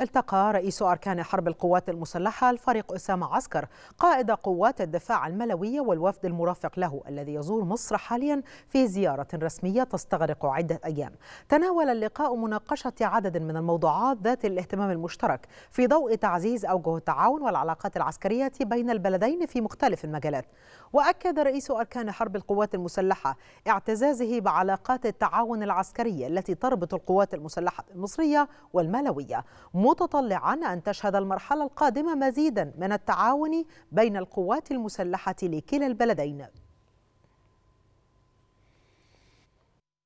التقى رئيس أركان حرب القوات المسلحة الفريق أسامة عسكر قائد قوات الدفاع الملوية والوفد المرافق له الذي يزور مصر حاليا في زيارة رسمية تستغرق عدة أيام تناول اللقاء مناقشة عدد من الموضوعات ذات الاهتمام المشترك في ضوء تعزيز أوجه التعاون والعلاقات العسكرية بين البلدين في مختلف المجالات وأكد رئيس أركان حرب القوات المسلحة اعتزازه بعلاقات التعاون العسكرية التي تربط القوات المسلحة المصرية والملوية متطلعا أن تشهد المرحلة القادمة مزيدا من التعاون بين القوات المسلحة لكلا البلدين